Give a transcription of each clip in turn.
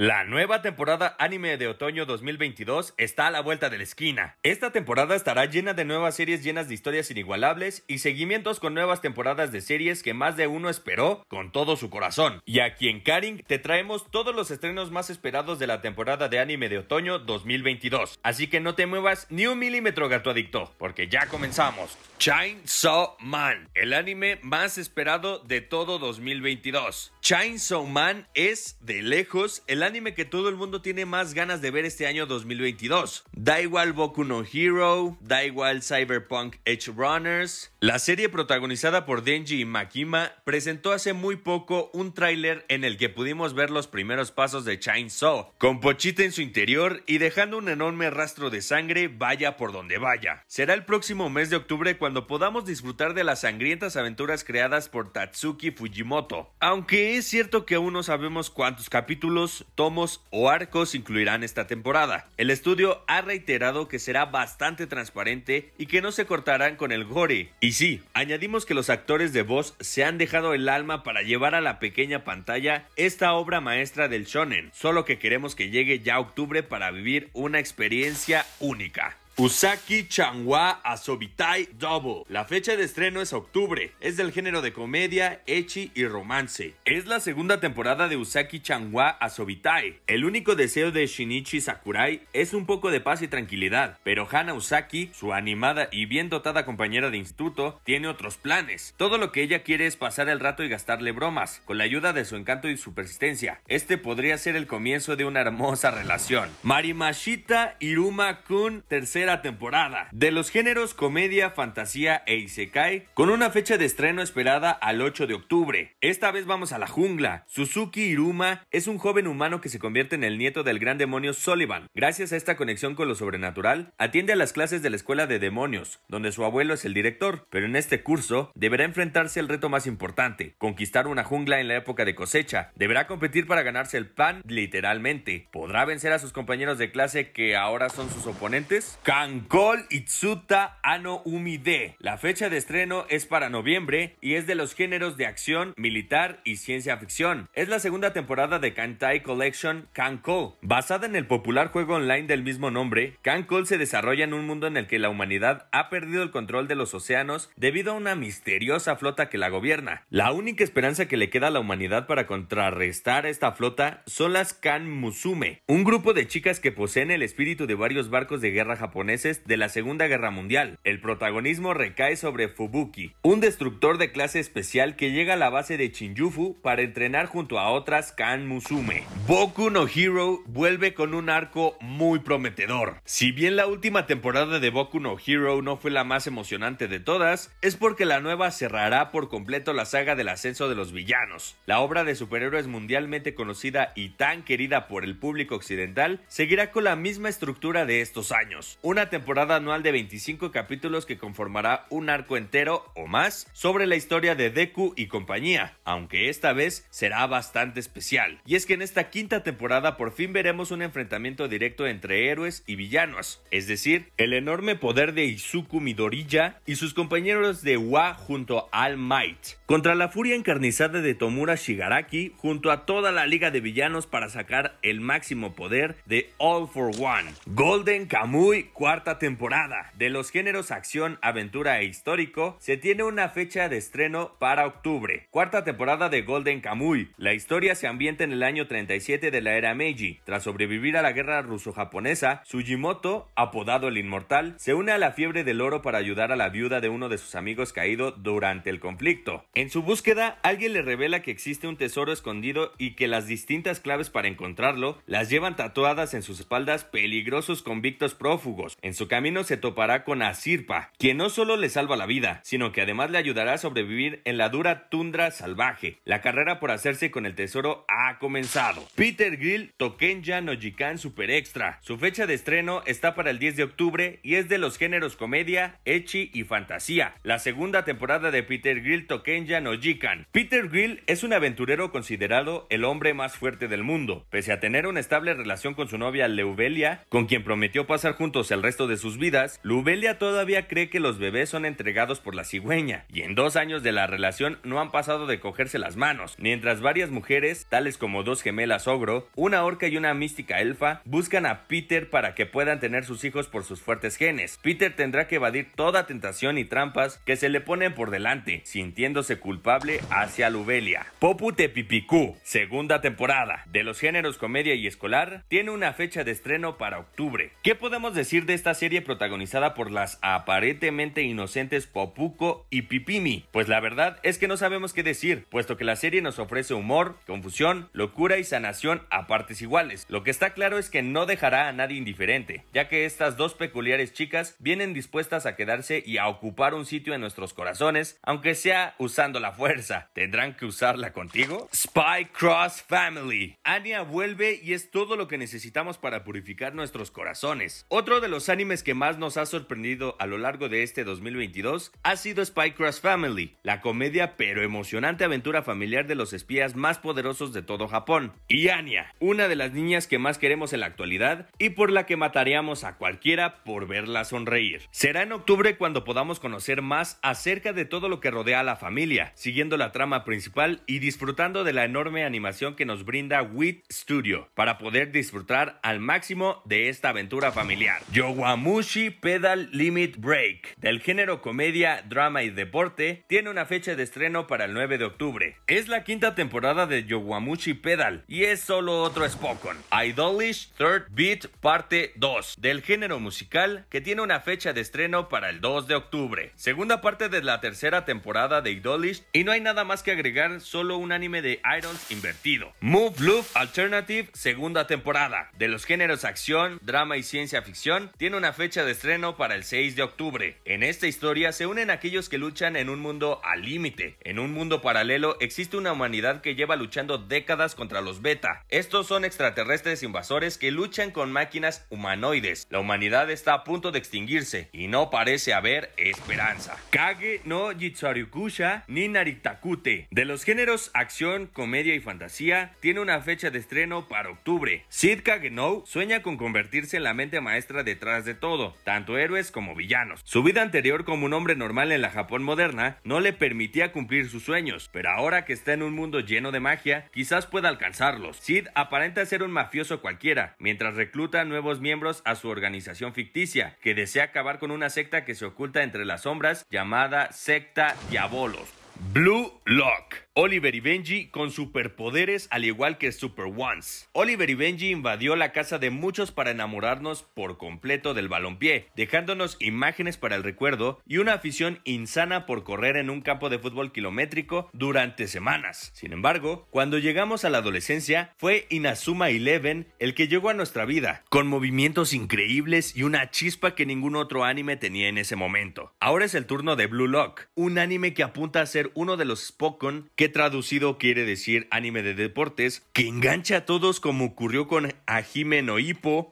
La nueva temporada anime de otoño 2022 está a la vuelta de la esquina. Esta temporada estará llena de nuevas series llenas de historias inigualables y seguimientos con nuevas temporadas de series que más de uno esperó con todo su corazón. Y aquí en Karin te traemos todos los estrenos más esperados de la temporada de anime de otoño 2022. Así que no te muevas ni un milímetro gato adicto, porque ya comenzamos. Chainsaw Man, el anime más esperado de todo 2022. Chainsaw Man es de lejos el anime anime que todo el mundo tiene más ganas de ver este año 2022. Da igual Boku no Hero, da igual Cyberpunk Edge Runners, la serie protagonizada por Denji y Makima presentó hace muy poco un tráiler en el que pudimos ver los primeros pasos de Chainsaw, con Pochita en su interior y dejando un enorme rastro de sangre vaya por donde vaya. Será el próximo mes de octubre cuando podamos disfrutar de las sangrientas aventuras creadas por Tatsuki Fujimoto, aunque es cierto que aún no sabemos cuántos capítulos, tomos o arcos incluirán esta temporada. El estudio ha reiterado que será bastante transparente y que no se cortarán con el gore, y sí, añadimos que los actores de voz se han dejado el alma para llevar a la pequeña pantalla esta obra maestra del shonen, solo que queremos que llegue ya octubre para vivir una experiencia única. Usaki Changwa Asobitai Double. La fecha de estreno es octubre. Es del género de comedia, echi y romance. Es la segunda temporada de Usaki Changwa Asobitai. El único deseo de Shinichi Sakurai es un poco de paz y tranquilidad, pero Hana Usaki, su animada y bien dotada compañera de instituto, tiene otros planes. Todo lo que ella quiere es pasar el rato y gastarle bromas, con la ayuda de su encanto y su persistencia. Este podría ser el comienzo de una hermosa relación. Marimashita Iruma Kun, tercera temporada de los géneros comedia, fantasía e isekai, con una fecha de estreno esperada al 8 de octubre. Esta vez vamos a la jungla. Suzuki Iruma es un joven humano que se convierte en el nieto del gran demonio Sullivan. Gracias a esta conexión con lo sobrenatural, atiende a las clases de la escuela de demonios, donde su abuelo es el director, pero en este curso deberá enfrentarse al reto más importante, conquistar una jungla en la época de cosecha. Deberá competir para ganarse el pan literalmente. ¿Podrá vencer a sus compañeros de clase que ahora son sus oponentes? Kankol Itsuta Ano Umide. La fecha de estreno es para noviembre y es de los géneros de acción, militar y ciencia ficción. Es la segunda temporada de Kantai Collection Kankol. Basada en el popular juego online del mismo nombre, Kankol se desarrolla en un mundo en el que la humanidad ha perdido el control de los océanos debido a una misteriosa flota que la gobierna. La única esperanza que le queda a la humanidad para contrarrestar esta flota son las Kan Musume, un grupo de chicas que poseen el espíritu de varios barcos de guerra japoneses de la Segunda Guerra Mundial. El protagonismo recae sobre Fubuki, un destructor de clase especial que llega a la base de Shinjufu para entrenar junto a otras Kan Musume. Boku no Hero vuelve con un arco muy prometedor. Si bien la última temporada de Boku no Hero no fue la más emocionante de todas, es porque la nueva cerrará por completo la saga del ascenso de los villanos. La obra de superhéroes mundialmente conocida y tan querida por el público occidental seguirá con la misma estructura de estos años una temporada anual de 25 capítulos que conformará un arco entero o más sobre la historia de Deku y compañía, aunque esta vez será bastante especial. Y es que en esta quinta temporada por fin veremos un enfrentamiento directo entre héroes y villanos, es decir, el enorme poder de Izuku Midoriya y sus compañeros de Wa junto a Might, contra la furia encarnizada de Tomura Shigaraki junto a toda la liga de villanos para sacar el máximo poder de All for One, Golden Kamui cuarta temporada. De los géneros acción, aventura e histórico, se tiene una fecha de estreno para octubre. Cuarta temporada de Golden Kamuy. La historia se ambienta en el año 37 de la era Meiji. Tras sobrevivir a la guerra ruso-japonesa, Sugimoto, apodado el Inmortal, se une a la fiebre del oro para ayudar a la viuda de uno de sus amigos caído durante el conflicto. En su búsqueda, alguien le revela que existe un tesoro escondido y que las distintas claves para encontrarlo las llevan tatuadas en sus espaldas peligrosos convictos prófugos. En su camino se topará con Asirpa, quien no solo le salva la vida, sino que además le ayudará a sobrevivir en la dura tundra salvaje. La carrera por hacerse con el tesoro ha comenzado. Peter Grill Tokenja Nojikan Super Extra. Su fecha de estreno está para el 10 de octubre y es de los géneros comedia, echi y fantasía. La segunda temporada de Peter Grill Tokenja Nojikan. Peter Grill es un aventurero considerado el hombre más fuerte del mundo. Pese a tener una estable relación con su novia Leuvelia con quien prometió pasar juntos el resto de sus vidas, Lubelia todavía cree que los bebés son entregados por la cigüeña, y en dos años de la relación no han pasado de cogerse las manos, mientras varias mujeres, tales como dos gemelas ogro, una orca y una mística elfa, buscan a Peter para que puedan tener sus hijos por sus fuertes genes. Peter tendrá que evadir toda tentación y trampas que se le ponen por delante, sintiéndose culpable hacia Lubelia. Popu Pipicú, segunda temporada, de los géneros comedia y escolar, tiene una fecha de estreno para octubre. ¿Qué podemos decir de esta serie protagonizada por las aparentemente inocentes Popuco y Pipimi? Pues la verdad es que no sabemos qué decir, puesto que la serie nos ofrece humor, confusión, locura y sanación a partes iguales. Lo que está claro es que no dejará a nadie indiferente, ya que estas dos peculiares chicas vienen dispuestas a quedarse y a ocupar un sitio en nuestros corazones, aunque sea usando la fuerza. ¿Tendrán que usarla contigo? Spy Cross Family. Anya vuelve y es todo lo que necesitamos para purificar nuestros corazones. Otro de los los animes que más nos ha sorprendido a lo largo de este 2022 ha sido Spy Cross Family, la comedia pero emocionante aventura familiar de los espías más poderosos de todo Japón, y Anya, una de las niñas que más queremos en la actualidad y por la que mataríamos a cualquiera por verla sonreír. Será en octubre cuando podamos conocer más acerca de todo lo que rodea a la familia, siguiendo la trama principal y disfrutando de la enorme animación que nos brinda WIT Studio para poder disfrutar al máximo de esta aventura familiar. Yowamushi Pedal Limit Break, del género comedia, drama y deporte, tiene una fecha de estreno para el 9 de octubre. Es la quinta temporada de Yowamushi Pedal y es solo otro Spokon. Idolish Third Beat Parte 2, del género musical, que tiene una fecha de estreno para el 2 de octubre. Segunda parte de la tercera temporada de Idolish y no hay nada más que agregar, solo un anime de Irons invertido. Move Loop Alternative, segunda temporada, de los géneros acción, drama y ciencia ficción, tiene una fecha de estreno para el 6 de octubre. En esta historia se unen aquellos que luchan en un mundo al límite. En un mundo paralelo existe una humanidad que lleva luchando décadas contra los beta. Estos son extraterrestres invasores que luchan con máquinas humanoides. La humanidad está a punto de extinguirse y no parece haber esperanza. Kage no Jitsariukusha ni Naritakute. De los géneros acción, comedia y fantasía, tiene una fecha de estreno para octubre. Sid Kagenou sueña con convertirse en la mente maestra de tras de todo, tanto héroes como villanos. Su vida anterior como un hombre normal en la Japón moderna no le permitía cumplir sus sueños, pero ahora que está en un mundo lleno de magia, quizás pueda alcanzarlos. Sid aparenta ser un mafioso cualquiera, mientras recluta nuevos miembros a su organización ficticia, que desea acabar con una secta que se oculta entre las sombras llamada Secta Diabolos. Blue Lock. Oliver y Benji con superpoderes al igual que Super Ones. Oliver y Benji invadió la casa de muchos para enamorarnos por completo del balompié, dejándonos imágenes para el recuerdo y una afición insana por correr en un campo de fútbol kilométrico durante semanas. Sin embargo, cuando llegamos a la adolescencia, fue Inazuma Eleven el que llegó a nuestra vida, con movimientos increíbles y una chispa que ningún otro anime tenía en ese momento. Ahora es el turno de Blue Lock, un anime que apunta a ser uno de los Spokon que traducido quiere decir anime de deportes, que engancha a todos como ocurrió con Ahime no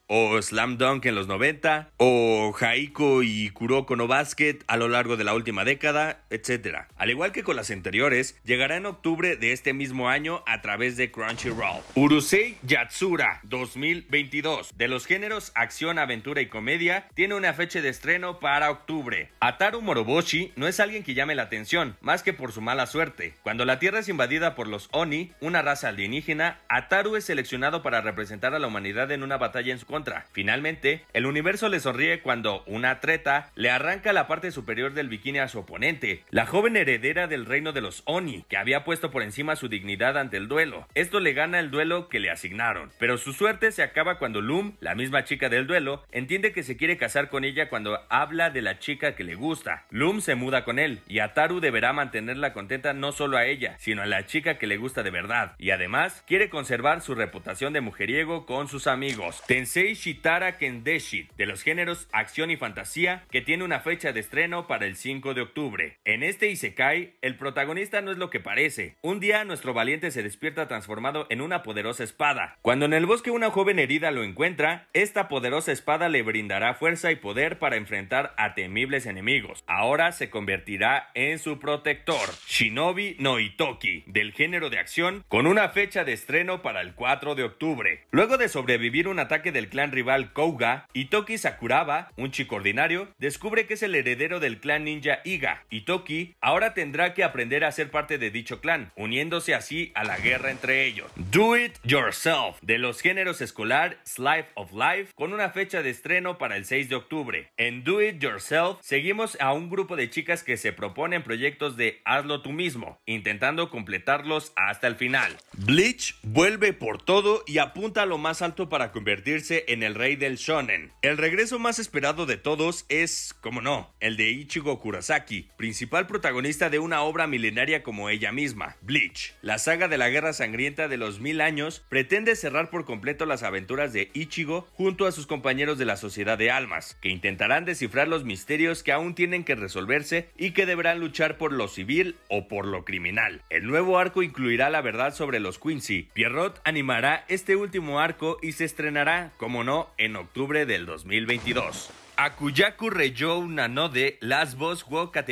o Slam Dunk en los 90 o Haiko y Kuroko no Basket a lo largo de la última década, etc. Al igual que con las anteriores, llegará en octubre de este mismo año a través de Crunchyroll. Urusei Yatsura 2022, de los géneros acción, aventura y comedia, tiene una fecha de estreno para octubre. Ataru Moroboshi no es alguien que llame la atención, más que por su mala suerte. Cuando la Tierra es invadida por los Oni, una raza alienígena, Ataru es seleccionado para representar a la humanidad en una batalla en su contra. Finalmente, el universo le sonríe cuando una treta le arranca la parte superior del bikini a su oponente, la joven heredera del reino de los Oni, que había puesto por encima su dignidad ante el duelo. Esto le gana el duelo que le asignaron, pero su suerte se acaba cuando Loom, la misma chica del duelo, entiende que se quiere casar con ella cuando habla de la chica que le gusta. Loom se muda con él y Ataru deberá mantenerla contenta no solo a ella, sino a la chica que le gusta de verdad, y además quiere conservar su reputación de mujeriego con sus amigos. Tensei Shitara Kendeshi, de los géneros acción y fantasía, que tiene una fecha de estreno para el 5 de octubre. En este Isekai, el protagonista no es lo que parece. Un día nuestro valiente se despierta transformado en una poderosa espada. Cuando en el bosque una joven herida lo encuentra, esta poderosa espada le brindará fuerza y poder para enfrentar a temibles enemigos. Ahora se convertirá en su protector. Shinobi no Toki, del género de acción, con una fecha de estreno para el 4 de octubre. Luego de sobrevivir un ataque del clan rival Kouga, Itoki Sakuraba, un chico ordinario, descubre que es el heredero del clan ninja Iga. Itoki ahora tendrá que aprender a ser parte de dicho clan, uniéndose así a la guerra entre ellos. Do It Yourself, de los géneros escolar Slife of Life, con una fecha de estreno para el 6 de octubre. En Do It Yourself seguimos a un grupo de chicas que se proponen proyectos de hazlo tú mismo, intentando completarlos hasta el final. Bleach vuelve por todo y apunta a lo más alto para convertirse en el rey del shonen. El regreso más esperado de todos es, como no, el de Ichigo Kurosaki, principal protagonista de una obra milenaria como ella misma, Bleach. La saga de la guerra sangrienta de los mil años pretende cerrar por completo las aventuras de Ichigo junto a sus compañeros de la Sociedad de Almas, que intentarán descifrar los misterios que aún tienen que resolverse y que deberán luchar por lo civil o por lo criminal. El nuevo arco incluirá la verdad sobre los Quincy. Pierrot animará este último arco y se estrenará, como no, en octubre del 2022. Akuyaku una no de Las Voz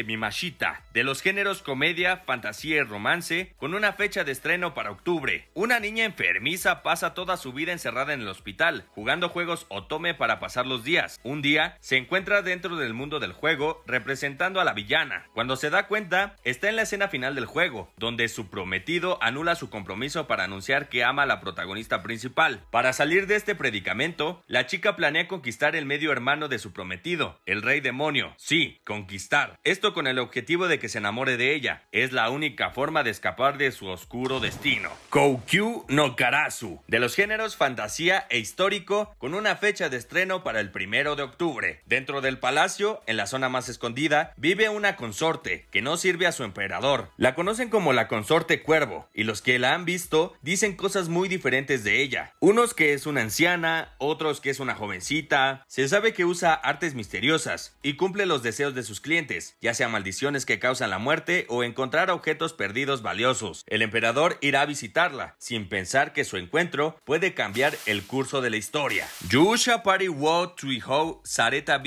Mimashita, de los géneros comedia, fantasía y romance, con una fecha de estreno para octubre. Una niña enfermiza pasa toda su vida encerrada en el hospital, jugando juegos otome para pasar los días. Un día, se encuentra dentro del mundo del juego, representando a la villana. Cuando se da cuenta, está en la escena final del juego, donde su prometido anula su compromiso para anunciar que ama a la protagonista principal. Para salir de este predicamento, la chica planea conquistar el medio hermano de su prometido, el rey demonio, sí, conquistar. Esto con el objetivo de que se enamore de ella. Es la única forma de escapar de su oscuro destino. Koukyu no Karasu, de los géneros fantasía e histórico, con una fecha de estreno para el primero de octubre. Dentro del palacio, en la zona más escondida, vive una consorte que no sirve a su emperador. La conocen como la consorte cuervo, y los que la han visto dicen cosas muy diferentes de ella. Unos que es una anciana, otros que es una jovencita. Se sabe que usa artes misteriosas y cumple los deseos de sus clientes, ya sea maldiciones que causan la muerte o encontrar objetos perdidos valiosos. El emperador irá a visitarla, sin pensar que su encuentro puede cambiar el curso de la historia. Yusha Pari Wo Tuihou Sareta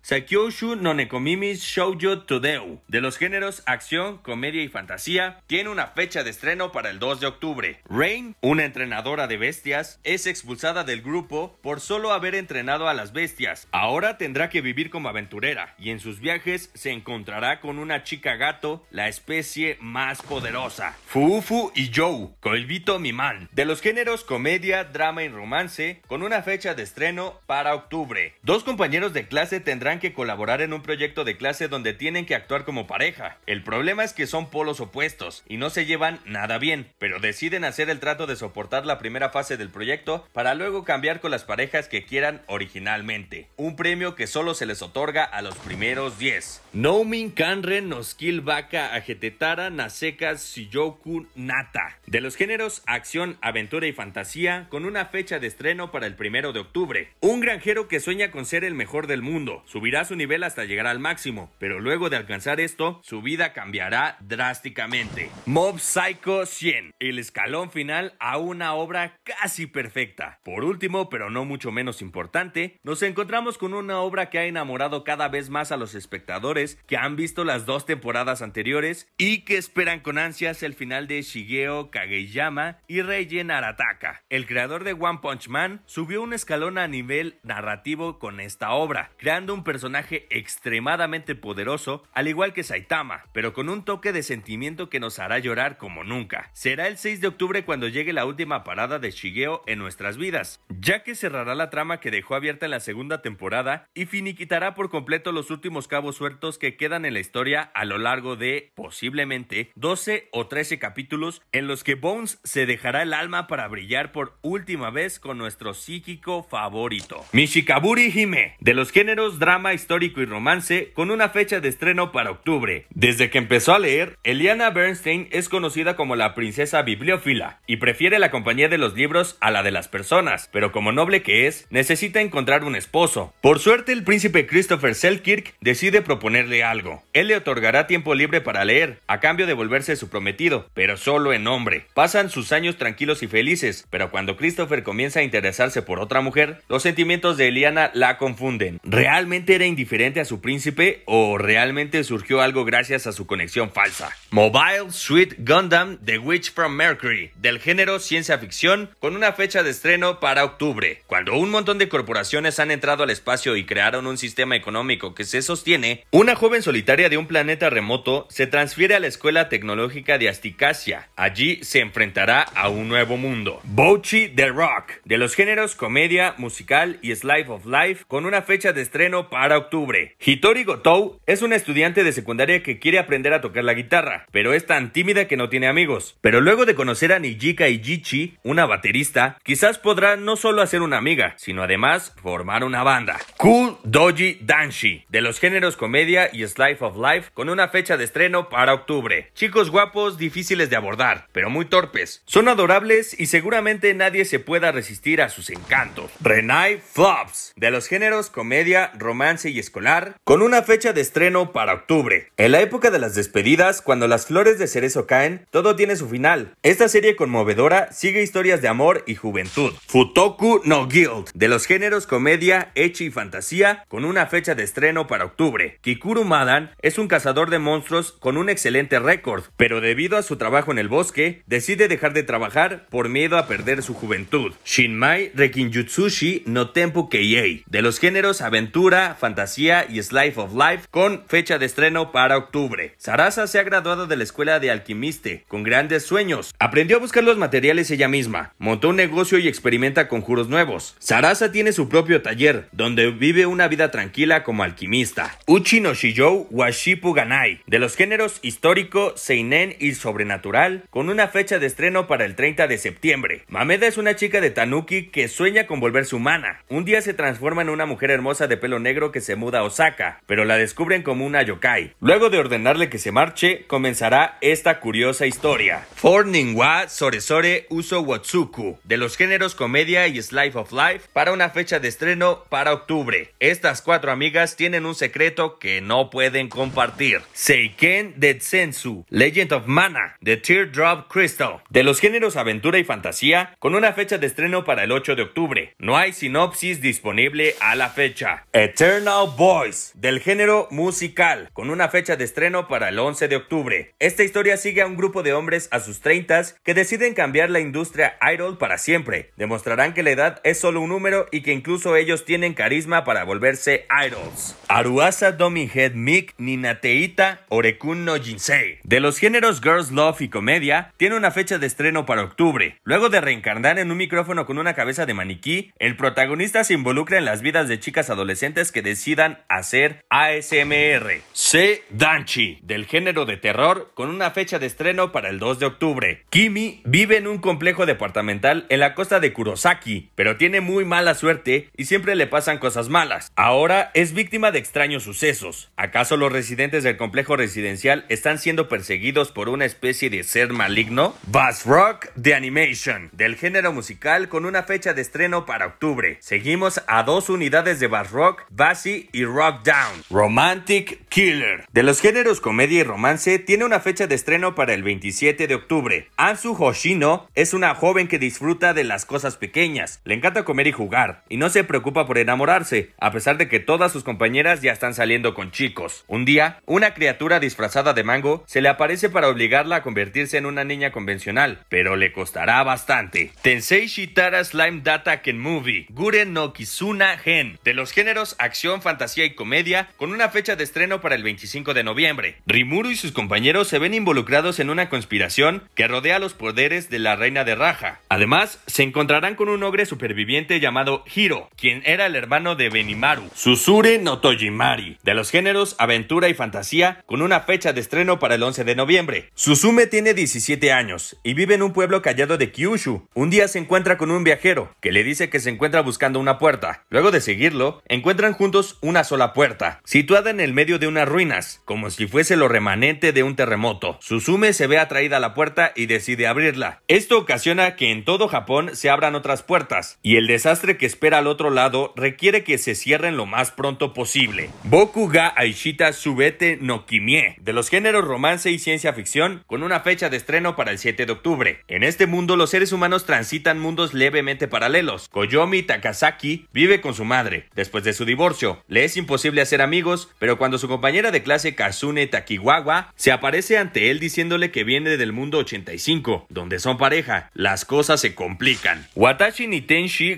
Sakyoshu Nonekomimi Shoujo Todeu, de los géneros acción, comedia y fantasía, tiene una fecha de estreno para el 2 de octubre. Rain, una entrenadora de bestias, es expulsada del grupo por solo haber entrenado a las bestias. Ahora Ahora tendrá que vivir como aventurera y en sus viajes se encontrará con una chica gato, la especie más poderosa. Fufu y Joe, Colvito Mimán, de los géneros comedia, drama y romance, con una fecha de estreno para octubre. Dos compañeros de clase tendrán que colaborar en un proyecto de clase donde tienen que actuar como pareja. El problema es que son polos opuestos y no se llevan nada bien, pero deciden hacer el trato de soportar la primera fase del proyecto para luego cambiar con las parejas que quieran originalmente. Un premio que solo se les otorga a los primeros 10. Noumin Kanren Noskilbaka Ajetetara Naseka Shiyoku Nata. De los géneros acción, aventura y fantasía, con una fecha de estreno para el primero de octubre. Un granjero que sueña con ser el mejor del mundo. Subirá su nivel hasta llegar al máximo, pero luego de alcanzar esto, su vida cambiará drásticamente. Mob Psycho 100. El escalón final a una obra casi perfecta. Por último, pero no mucho menos importante, nos encontramos con un una obra que ha enamorado cada vez más a los espectadores que han visto las dos temporadas anteriores y que esperan con ansias el final de Shigeo Kageyama y Reigen Arataka. El creador de One Punch Man subió un escalón a nivel narrativo con esta obra, creando un personaje extremadamente poderoso, al igual que Saitama, pero con un toque de sentimiento que nos hará llorar como nunca. Será el 6 de octubre cuando llegue la última parada de Shigeo en nuestras vidas, ya que cerrará la trama que dejó abierta en la segunda temporada y finiquitará por completo los últimos cabos sueltos que quedan en la historia a lo largo de posiblemente 12 o 13 capítulos en los que Bones se dejará el alma para brillar por última vez con nuestro psíquico favorito, Mishikaburi Hime, de los géneros drama histórico y romance, con una fecha de estreno para octubre. Desde que empezó a leer, Eliana Bernstein es conocida como la princesa bibliófila y prefiere la compañía de los libros a la de las personas, pero como noble que es, necesita encontrar un esposo. Por suerte, el príncipe Christopher Selkirk decide proponerle algo. Él le otorgará tiempo libre para leer, a cambio de volverse su prometido, pero solo en nombre. Pasan sus años tranquilos y felices, pero cuando Christopher comienza a interesarse por otra mujer, los sentimientos de Eliana la confunden. ¿Realmente era indiferente a su príncipe o realmente surgió algo gracias a su conexión falsa? Mobile Suit Gundam The Witch from Mercury, del género ciencia ficción, con una fecha de estreno para octubre, cuando un montón de corporaciones han entrado al espacio y crearon un sistema económico que se sostiene, una joven solitaria de un planeta remoto se transfiere a la Escuela Tecnológica de Asticacia. Allí se enfrentará a un nuevo mundo. Bochi The Rock, de los géneros comedia, musical y Slice of Life, con una fecha de estreno para octubre. Hitori Gotou es una estudiante de secundaria que quiere aprender a tocar la guitarra, pero es tan tímida que no tiene amigos. Pero luego de conocer a Nijika Ijichi, una baterista, quizás podrá no solo hacer una amiga, sino además formar una banda. Cool Doji Danshi, de los géneros comedia y Slice of Life, con una fecha de estreno para octubre. Chicos guapos, difíciles de abordar, pero muy torpes. Son adorables y seguramente nadie se pueda resistir a sus encantos. Renai Flops, de los géneros comedia, romance y escolar, con una fecha de estreno para octubre. En la época de las despedidas, cuando las flores de cerezo caen, todo tiene su final. Esta serie conmovedora sigue historias de amor y juventud. Futoku no Guild, de los géneros comedia, y fantasía con una fecha de estreno para octubre. Kikuru Madan es un cazador de monstruos con un excelente récord, pero debido a su trabajo en el bosque, decide dejar de trabajar por miedo a perder su juventud. Shinmai Rekinjutsushi no Tempo Keiyei, de los géneros aventura, fantasía y slice of life, con fecha de estreno para octubre. Sarasa se ha graduado de la escuela de alquimiste, con grandes sueños. Aprendió a buscar los materiales ella misma, montó un negocio y experimenta conjuros nuevos. Sarasa tiene su propio taller, donde vive una vida tranquila como alquimista. Uchi no Shijou Washipu Ganai, de los géneros histórico, seinen y sobrenatural, con una fecha de estreno para el 30 de septiembre. Mameda es una chica de Tanuki que sueña con volverse humana. Un día se transforma en una mujer hermosa de pelo negro que se muda a Osaka, pero la descubren como una yokai. Luego de ordenarle que se marche, comenzará esta curiosa historia. For Ningwa Soresore Uso Watsuku, de los géneros comedia y slice of life, para una fecha de estreno para octubre. Estas cuatro amigas tienen un secreto que no pueden compartir. Seiken Detsensu, Legend of Mana, The Teardrop Crystal. De los géneros aventura y fantasía, con una fecha de estreno para el 8 de octubre. No hay sinopsis disponible a la fecha. Eternal Boys, del género musical, con una fecha de estreno para el 11 de octubre. Esta historia sigue a un grupo de hombres a sus 30 que deciden cambiar la industria idol para siempre. Demostrarán que la edad es solo un número y que incluso ellos tienen carisma para volverse idols. Aruasa Domi Head Ninateita Orekun no Jinsei. De los géneros Girls Love y Comedia, tiene una fecha de estreno para octubre. Luego de reencarnar en un micrófono con una cabeza de maniquí, el protagonista se involucra en las vidas de chicas adolescentes que decidan hacer ASMR. Se Danchi, del género de terror, con una fecha de estreno para el 2 de octubre. Kimi vive en un complejo departamental en la costa de Kurosaki, pero tiene muy mala suerte y siempre le pasan malas. Ahora es víctima de extraños sucesos. ¿Acaso los residentes del complejo residencial están siendo perseguidos por una especie de ser maligno? Bass Rock de Animation, del género musical con una fecha de estreno para octubre. Seguimos a dos unidades de Bass Rock, Bassy y Rock Down. Romantic Killer. De los géneros comedia y romance, tiene una fecha de estreno para el 27 de octubre. Ansu Hoshino es una joven que disfruta de las cosas pequeñas. Le encanta comer y jugar, y no se preocupa por enamorar a pesar de que todas sus compañeras ya están saliendo con chicos. Un día, una criatura disfrazada de mango se le aparece para obligarla a convertirse en una niña convencional, pero le costará bastante. Tensei Shitara Slime Data Ken Movie, Guren no Kizuna Gen, de los géneros acción, fantasía y comedia, con una fecha de estreno para el 25 de noviembre. Rimuru y sus compañeros se ven involucrados en una conspiración que rodea los poderes de la reina de Raja. Además, se encontrarán con un ogre superviviente llamado Hiro, quien era el hermano de Benimaru, Susure no Tojimari, de los géneros aventura y fantasía, con una fecha de estreno para el 11 de noviembre. Susume tiene 17 años y vive en un pueblo callado de Kyushu. Un día se encuentra con un viajero que le dice que se encuentra buscando una puerta. Luego de seguirlo, encuentran juntos una sola puerta, situada en el medio de unas ruinas, como si fuese lo remanente de un terremoto. Susume se ve atraída a la puerta y decide abrirla. Esto ocasiona que en todo Japón se abran otras puertas, y el desastre que espera al otro lado requiere que se cierren lo más pronto posible. Boku ga Aishita Subete no Kimie, de los géneros romance y ciencia ficción, con una fecha de estreno para el 7 de octubre. En este mundo, los seres humanos transitan mundos levemente paralelos. Koyomi Takasaki vive con su madre. Después de su divorcio, le es imposible hacer amigos, pero cuando su compañera de clase Kazune Takigawa se aparece ante él diciéndole que viene del mundo 85, donde son pareja, las cosas se complican. Watashi ni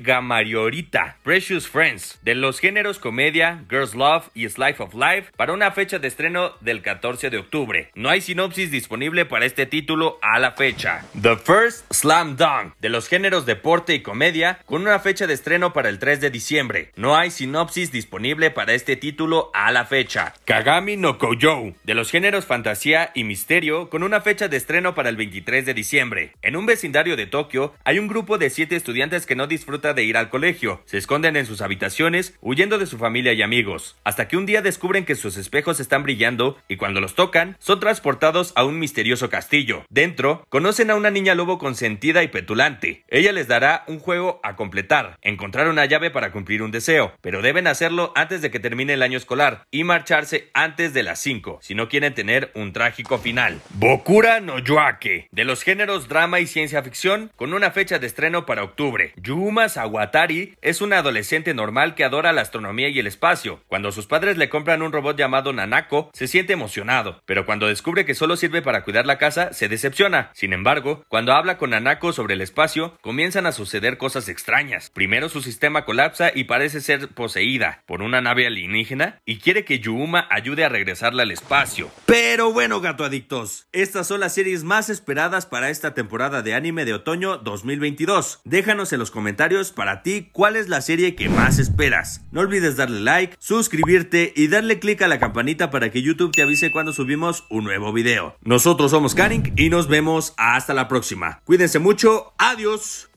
Gamariorita, Precious Friends, de los géneros comedia, Girls Love y life of Life para una fecha de estreno del 14 de octubre. No hay sinopsis disponible para este título a la fecha. The First Slam Dunk de los géneros deporte y comedia con una fecha de estreno para el 3 de diciembre. No hay sinopsis disponible para este título a la fecha. Kagami no Koyo de los géneros fantasía y misterio con una fecha de estreno para el 23 de diciembre. En un vecindario de Tokio hay un grupo de 7 estudiantes que no disfruta de ir al colegio. Se esconden en sus habitaciones huyendo de su familia y amigos, hasta que un día descubren que sus espejos están brillando y cuando los tocan son transportados a un misterioso castillo. Dentro, conocen a una niña lobo consentida y petulante. Ella les dará un juego a completar, encontrar una llave para cumplir un deseo, pero deben hacerlo antes de que termine el año escolar y marcharse antes de las 5, si no quieren tener un trágico final. Bokura no Yuake, de los géneros drama y ciencia ficción, con una fecha de estreno para octubre. Yuma Sawatari es una adolescente normal que adora la astronomía y el espacio. Cuando sus padres le compran un robot llamado Nanako, se siente emocionado, pero cuando descubre que solo sirve para cuidar la casa, se decepciona. Sin embargo, cuando habla con Nanako sobre el espacio, comienzan a suceder cosas extrañas. Primero su sistema colapsa y parece ser poseída por una nave alienígena y quiere que Yuma ayude a regresarla al espacio. Pero bueno, gato adictos, estas son las series más esperadas para esta temporada de anime de otoño 2022. Déjanos en los comentarios para ti cuál es la serie que más esperas no olvides darle like, suscribirte y darle click a la campanita para que YouTube te avise cuando subimos un nuevo video. Nosotros somos Karing y nos vemos hasta la próxima. Cuídense mucho, adiós.